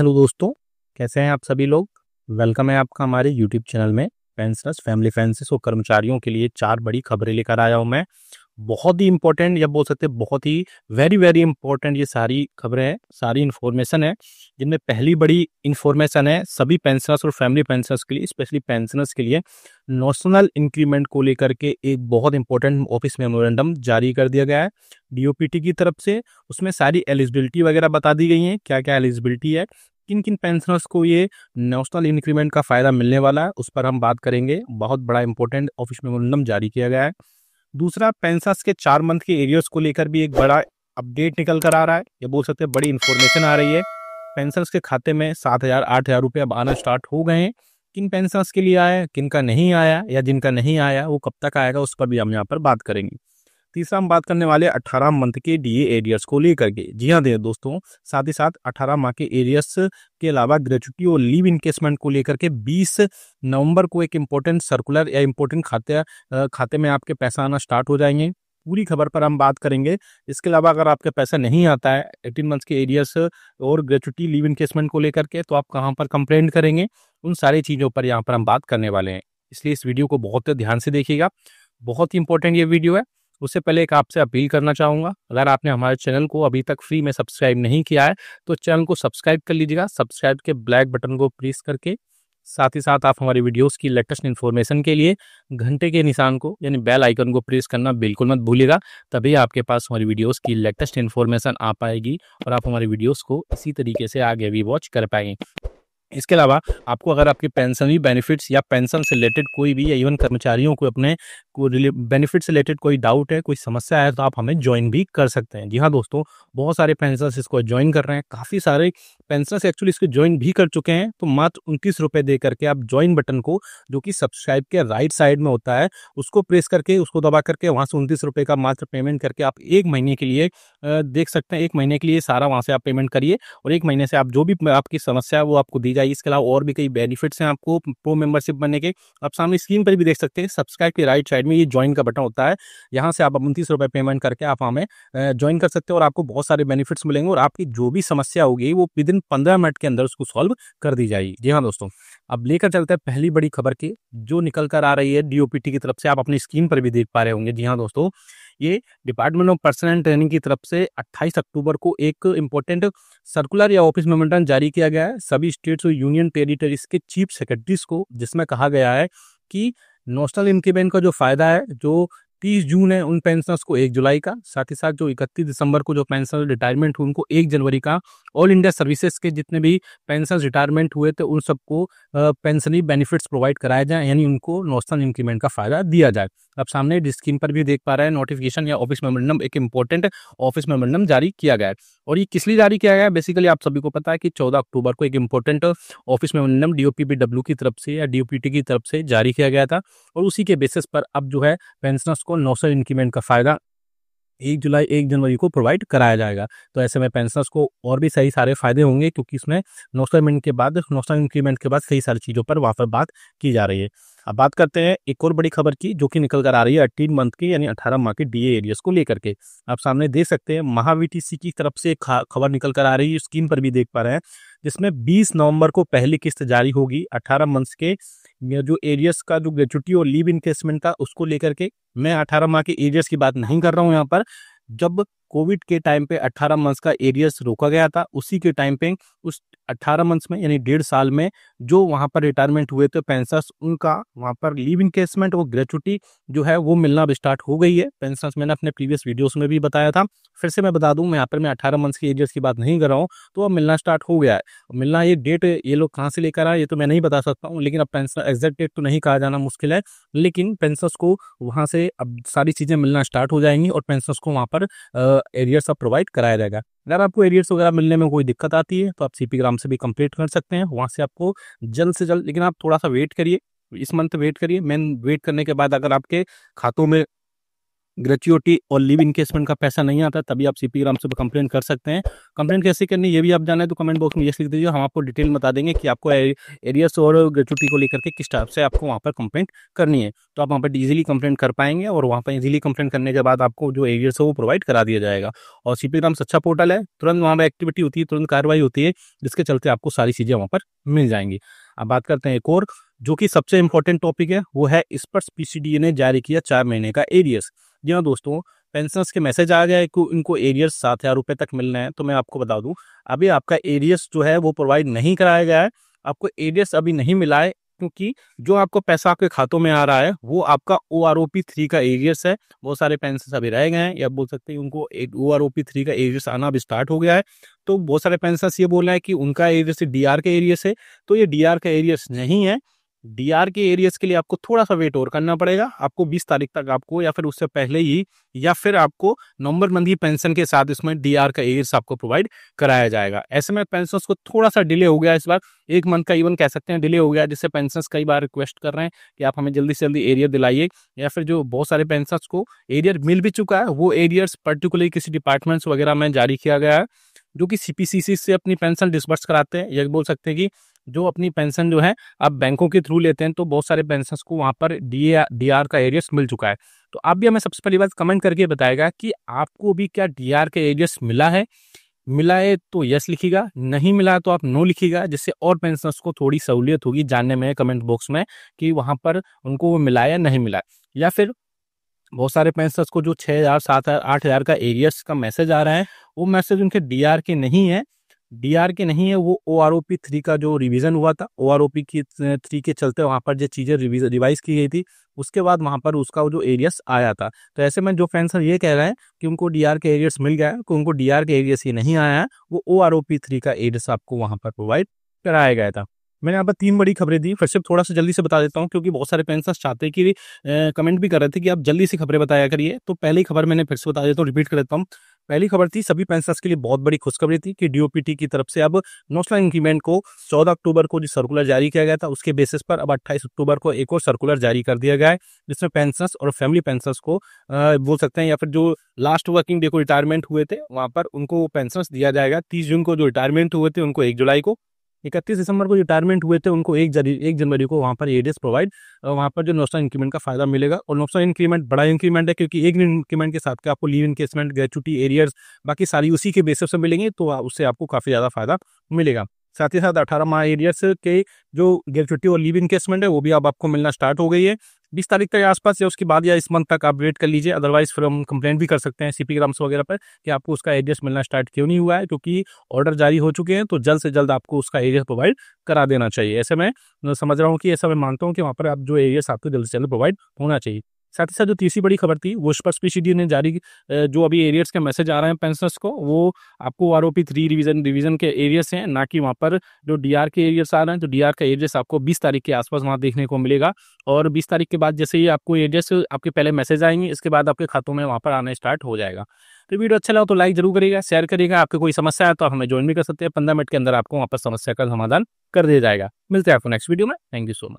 hello दोस्तों कैसे हैं आप सभी लोग वेलकम है आपका हमारे यूट्यूब चैनल में पेंशनर्स फैमिली फैंसिस और कर्मचारियों के लिए चार बड़ी खबरें लेकर आया हूं मैं बहुत ही इंपॉर्टेंट या बोल सकते हैं बहुत ही वेरी वेरी इंपॉर्टेंट ये सारी खबरें हैं सारी इन्फॉर्मेशन है जिनमें पहली बड़ी इन्फॉर्मेशन है सभी पेंशनर्स और फैमिली पेंशनर्स के लिए स्पेशली पेंशनर्स के लिए नोशनल इंक्रीमेंट को लेकर के एक बहुत इंपॉर्टेंट ऑफिस मेमोरेंडम जारी कर दिया गया है डीओपीटी की तरफ से उसमें सारी एलिजिबिलिटी वगैरह बता दी गई है क्या क्या एलिजिबिलिटी है किन किन पेंशनर्स को ये नेशनल इंक्रीमेंट का फ़ायदा मिलने वाला है उस पर हम बात करेंगे बहुत बड़ा इंपॉर्टेंट ऑफिस मेमोरेंडम जारी किया गया है दूसरा पेंसास के चार मंथ के एरियर्स को लेकर भी एक बड़ा अपडेट निकल कर आ रहा है या बोल सकते हैं बड़ी इन्फॉर्मेशन आ रही है पेंसर्स के खाते में सात हज़ार आठ हज़ार रुपये अब आना स्टार्ट हो गए हैं किन पेंसर्स के लिए आया किन का नहीं आया या जिनका नहीं आया वो कब तक आएगा उस पर भी हम यहाँ पर बात करेंगे तीसरा हम बात करने वाले 18 मंथ के डीए एरियर्स को लेकर के जी हाँ दोस्तों साथ ही साथ 18 माह के एरियर्स के अलावा ग्रेचुटी और लीव इनकेसमेंट को लेकर के 20 नवंबर को एक इम्पोर्टेंट सर्कुलर या इम्पोर्टेंट खाते खाते में आपके पैसा आना स्टार्ट हो जाएंगे पूरी खबर पर हम बात करेंगे इसके अलावा अगर आपके पैसा नहीं आता है एटीन मंथ्स के एरियस और ग्रेचुटी लीव इनकेसमेंट को लेकर के तो आप कहाँ पर कंप्लेंट करेंगे उन सारी चीज़ों पर यहाँ पर हम बात करने वाले हैं इसलिए इस वीडियो को बहुत ध्यान से देखिएगा बहुत ही इंपॉर्टेंट ये वीडियो है उससे पहले एक आपसे अपील करना चाहूँगा अगर आपने हमारे चैनल को अभी तक फ्री में सब्सक्राइब नहीं किया है तो चैनल को सब्सक्राइब कर लीजिएगा सब्सक्राइब के ब्लैक बटन को प्रेस करके साथ ही साथ आप हमारी वीडियोस की लेटेस्ट इन्फॉर्मेशन के लिए घंटे के निशान को यानी बेल आइकन को प्रेस करना बिल्कुल मत भूलिएगा तभी आपके पास हमारी वीडियोस की लेटेस्ट इन्फॉर्मेशन आ पाएगी और आप हमारी वीडियोस को इसी तरीके से आगे भी वॉच कर पाएंगे इसके अलावा आपको अगर आपके पेंशनरी बेनिफिट्स या पेंशन से रिलेटेड कोई भी या इवन कर्मचारियों को अपने को बेनिफिट से रिलेटेड कोई डाउट है कोई समस्या है तो आप हमें ज्वाइन भी कर सकते हैं जी हाँ दोस्तों बहुत सारे पेंशनर्स इसको ज्वाइन कर रहे हैं काफ़ी सारे पेंशनर्स एक्चुअली इसको ज्वाइन भी कर चुके हैं तो मात्र उनतीस रुपये दे करके आप ज्वाइन बटन को जो कि सब्सक्राइब के राइट साइड में होता है उसको प्रेस करके उसको दबा करके वहाँ से उनतीस रुपये का मात्र पेमेंट करके आप एक महीने के लिए देख सकते हैं एक महीने के लिए सारा वहाँ से आप पेमेंट करिए और एक महीने से आप जो भी आपकी समस्या है वो आपको दी जाएगी इसके अलावा और भी कई बेनिफिट्स हैं आपको प्रो मेंबरशिप बनने के आप सामने स्क्रीन पर भी देख सकते हैं सब्सक्राइब के राइट साइड में ये ज्वाइन का बटन होता है यहाँ से आप उनतीस रुपये पेमेंट करके आप हमें ज्वाइन कर सकते हैं और आपको बहुत सारे बेनिफिट्स मिलेंगे और आपकी जो भी समस्या होगी वो विद इन पंद्रह मिनट के अंदर उसको सॉल्व कर दी जाएगी जी हाँ दोस्तों अब लेकर चलते हैं पहली बड़ी खबर की जो निकल कर आ रही है डीओपीटी की तरफ से आप अपनी स्क्रीन पर भी देख पा रहे होंगे जी हाँ दोस्तों ये department of personnel and training की तरफ से 28 अक्टूबर को एक इम्पोर्टेंट सर्कुलर या ऑफिस मेमोरेंडम जारी किया गया है सभी स्टेट्स और यूनियन टेरिटरीज के चीफ सेक्रेटरीज को जिसमें कहा गया है कि नेशनल इनक्रीमेंट का जो फायदा है जो तीस जून है उन पेंशनर्स को एक जुलाई का साथ ही साथ जो इकतीस दिसंबर को जो पेंशनर रिटायरमेंट हुए उनको एक जनवरी का ऑल इंडिया सर्विसेज के जितने भी पेंशनर्स रिटायरमेंट हुए थे उन सबको पेंशनी बेनिफिट्स प्रोवाइड कराया जाए यानी उनको नौस्तन इंक्रीमेंट का फायदा दिया जाए अब सामने स्कीम पर भी देख पा रहे हैं नोटिफिकेशन या ऑफिस मेमोरेंडम एक इंपॉर्टेंट ऑफिस मेमोरेंडम जारी किया गया है और ये किस लिए जारी किया गया बेसिकली आप सभी को पता है कि चौदह अक्टूबर को एक इंपॉर्टेंट ऑफिस मेमोरेंडम डीओपीबीडब्ल्यू की तरफ से या डी की तरफ से जारी किया गया था और उसी के बेसिस पर अब जो है पेंशनर्स आपको नौ सौ इंक्रीमेंट का फ़ायदा एक जुलाई एक जनवरी को प्रोवाइड कराया जाएगा तो ऐसे में पेंशनर्स को और भी सही सारे फायदे होंगे क्योंकि इसमें नौ सौ इंक्रीमेंट के बाद नौ सौ इंक्रीमेंट के बाद कई सारी चीज़ों पर वहाँ पर बात की जा रही है अब बात करते हैं एक और बड़ी खबर की जो कि निकल कर आ रही है अट्टीन मंथ की यानी अठारह माह के डी एरियाज को लेकर के आप सामने देख सकते हैं महावीटीसी की तरफ से एक खबर निकल कर आ रही है स्क्रीन पर भी देख पा रहे हैं जिसमें बीस नवंबर को पहली किस्त जारी होगी अठारह मंथ के मेरा जो एरियस का जो ग्रेचुटी और लीव इन्वेस्टमेंट का उसको लेकर के मैं अठारह माह के एरियस की बात नहीं कर रहा हूँ यहाँ पर जब कोविड के टाइम पे 18 मंथ्स का एरियस रोका गया था उसी के टाइम पे उस 18 मंथ्स में यानी डेढ़ साल में जो वहाँ पर रिटायरमेंट हुए थे पेंशन उनका वहाँ पर लीव इनकेसमेंट और ग्रेचुटी जो है वो मिलना अब स्टार्ट हो गई है पेंशनर्स मैंने अपने प्रीवियस वीडियोस में भी बताया था फिर से मैं बता दूँ यहाँ पर मैं अठारह मंथ्स के एरियस की बात नहीं कर रहा हूँ तो अब मिलना स्टार्ट हो गया है मिलना ये डेट ये लोग कहाँ से लेकर आए ये तो मैं नहीं बता सकता हूँ लेकिन अब पेंशन एग्जैक्ट डेट तो नहीं कहा जाना मुश्किल है लेकिन पेंशन को वहाँ से अब सारी चीज़ें मिलना स्टार्ट हो जाएंगी और पेंशन को वहाँ पर एरियर्स अब प्रोवाइड कराया जाएगा अगर आपको एरियर्स वगैरह मिलने में कोई दिक्कत आती है तो आप सीपी ग्राम से भी कंप्लीट कर सकते हैं वहाँ से आपको जल्द से जल्द लेकिन आप थोड़ा सा वेट करिए इस मंथ वेट करिए मेन वेट करने के बाद अगर आपके खातों में ग्रेचुअटी और लिव इनकेसमेंट का पैसा नहीं आता तभी आप सी पी ग्राम से कंप्लेन कर सकते हैं कंप्लेन कैसे करनी ये भी आप जाना है तो कमेंट बॉक्स में ये लिख दीजिए हम आपको डिटेल बता देंगे कि आपको एरियस और ग्रेचुअटी को लेकर के किस टाइप से आपको वहाँ पर कंप्लेंट करनी है तो आप वहाँ पर इजिली कंप्लेंट कर पाएंगे और वहाँ पर इजिली कंप्लेंट करने के बाद आपको जो एरियस है वो प्रोवाइड करा दिया जाएगा और सी पी अच्छा पोर्टल है तुरंत वहाँ पर एक्टिविटी होती है तुरंत कार्रवाई होती है जिसके चलते आपको सारी चीज़ें वहाँ पर मिल जाएंगी अब बात करते हैं एक और जो कि सबसे इंपॉर्टेंट टॉपिक है वो है इस पी ने जारी किया चार महीने का एरियस जी हाँ दोस्तों पेंशनर्स के मैसेज आ गया है कि इनको एरियस सात हज़ार रुपये तक मिलने हैं तो मैं आपको बता दूं अभी आपका एरियस जो है वो प्रोवाइड नहीं कराया गया है आपको एरियस अभी नहीं मिला है क्योंकि जो आपको पैसा आपके खातों में आ रहा है वो आपका O R O P three का एरियस है बहुत सारे पेंशन अभी रह गए हैं या बोल सकते हैं उनको O R O P three का एरियस आना अभी स्टार्ट हो गया है तो बहुत सारे पेंशनर्स ये बोल रहे हैं कि उनका एरियस डी आर का एरियस है तो ये डी आर का एरियस नहीं है डीआर के एरियस के लिए आपको थोड़ा सा वेट और करना पड़ेगा आपको 20 तारीख तक आपको या फिर उससे पहले ही या फिर आपको नवंबर मंथली पेंशन के साथ इसमें डीआर का एरियस आपको प्रोवाइड कराया जाएगा ऐसे में पेंशन को थोड़ा सा डिले हो गया इस बार एक मंथ का इवन कह सकते हैं डिले हो गया जिससे पेंशन कई बार रिक्वेस्ट कर रहे हैं कि आप हमें जल्दी से जल्दी एरियर दिलाइए या फिर जो बहुत सारे पेंशन को एरियर मिल भी चुका है वो एरियर्स पर्टिकुलरली किसी डिपार्टमेंट्स वगैरह में जारी किया गया है जो कि सी से अपनी पेंशन डिसबर्स कराते हैं या बोल सकते हैं कि जो अपनी पेंशन जो है अब बैंकों के थ्रू लेते हैं तो बहुत सारे पेंशन को वहाँ पर डी डी का एरियस मिल चुका है तो आप भी हमें सबसे पहली बात कमेंट करके बताएगा कि आपको भी क्या डी का एरियस मिला है मिला है तो यस लिखिएगा नहीं मिला तो आप नो लिखिएगा जिससे और पेंशनर्स को थोड़ी सहूलियत होगी जानने में कमेंट बॉक्स में कि वहाँ पर उनको वो मिला या नहीं मिला या फिर बहुत सारे पेंशनर्स को जो छः हज़ार सात हज़ार आठ हज़ार का एरियस का मैसेज आ रहा है वो मैसेज उनके डी के नहीं है डीआर के नहीं है वो O R O P three का जो रिवीजन हुआ था ओ आर ओ पी की थ्री के चलते वहाँ पर जो चीज़ें रिवाइज की गई थी उसके बाद वहाँ पर उसका जो एरियस आया था तो ऐसे में जो फैंस ये कह रहे हैं कि उनको डी आर के एरियस मिल गया है कि उनको डी आर के एरियस ही नहीं आया है वो O R O P three का एरियस आपको वहाँ पर प्रोवाइड कराया गया था मैंने यहाँ पर तीन बड़ी खबरें दी फिर से थोड़ा सा जल्दी से बता देता हूँ क्योंकि बहुत सारे फैंस चाहते हैं कि कमेंट भी कर रहे थे कि आप जल्दी से खबरें बताया करिए तो पहली खबर मैंने फिर से बता देता हूँ रिपीट कर देता हूँ पहली खबर थी सभी पेंशनर्स के लिए बहुत बड़ी खुशखबरी थी कि डीओपीटी की तरफ से अब नोशनल इंक्रीमेंट को 14 अक्टूबर को जो सर्कुलर जारी किया गया था उसके बेसिस पर अब 28 अक्टूबर को एक और सर्कुलर जारी कर दिया गया है जिसमें पेंशनर्स और फैमिली पेंशनर्स को आ, बोल सकते हैं या फिर जो लास्ट वर्किंग डे को रिटायरमेंट हुए थे वहाँ पर उनको पेंशनर्स दिया जाएगा तीस जून को जो रिटायरमेंट हुए थे उनको एक जुलाई को इकतीस दिसंबर को रिटायरमेंट हुए थे उनको एक जनवरी एक जनवरी को वहाँ पर एडीएस प्रोवाइड वहाँ पर जो नोस्टा इंक्रीमेंट का फायदा मिलेगा और नोस्टा इंक्रीमेंट बड़ा इंक्रीमेंट है क्योंकि एक इंक्रीमेंट के साथ आपको लीव इनकेसमेंट ग्रेचुटी एरियर्स बाकी सारी उसी के बेसिस से मिलेंगे तो उससे आपको काफ़ी ज़्यादा फायदा मिलेगा साथ ही साथ अठारह माह एरियस के जो ग्रेचुटी और लीव इनकेसमेंट है वो भी अब आपको मिलना स्टार्ट हो गई है बीस तारीख तक आसपास या उसके बाद या इस मंथ तक आप वेट कर लीजिए अदरवाइज फिर हम कंप्लेंट भी कर सकते हैं सीपी ग्राम्स वगैरह पर कि आपको उसका एरियस मिलना स्टार्ट क्यों नहीं हुआ है क्योंकि ऑर्डर जारी हो चुके हैं तो जल्द से जल्द आपको उसका एरियस प्रोवाइड करा देना चाहिए ऐसे मैं समझ रहा हूँ कि ऐसा मैं मानता हूँ कि वहाँ पर आप जो एरियस आपको जल्द से जल्द प्रोवाइड होना चाहिए साथ ही साथ जो तीसरी बड़ी खबर थी वो स्पर्श पीसीडी ने जारी जो अभी एरियर्स के मैसेज आ रहे हैं पेंशनर्स को वो आपको R O P three revision revision के एरियर्स हैं ना कि वहाँ पर जो डी आर के एरियर्स आ रहे हैं तो डी आर का एरियर्स आपको बीस तारीख के आसपास वहाँ देखने को मिलेगा और बीस तारीख के बाद जैसे ही आपको एरियर्स आपके पहले मैसेज आएंगे इसके बाद आपके खातों में वहाँ पर आना स्टार्ट हो जाएगा तो वीडियो अच्छा लगा तो लाइक जरूर करेगा शेयर करिएगा आपकी कोई समस्या है तो आप हमें ज्वाइन भी कर सकते हैं पंद्रह मिनट के अंदर आपको वहाँ पर समस्या का समाधान कर दिया जाएगा मिलते हैं आपको नेक्स्ट वीडियो में थैंक यू सो मच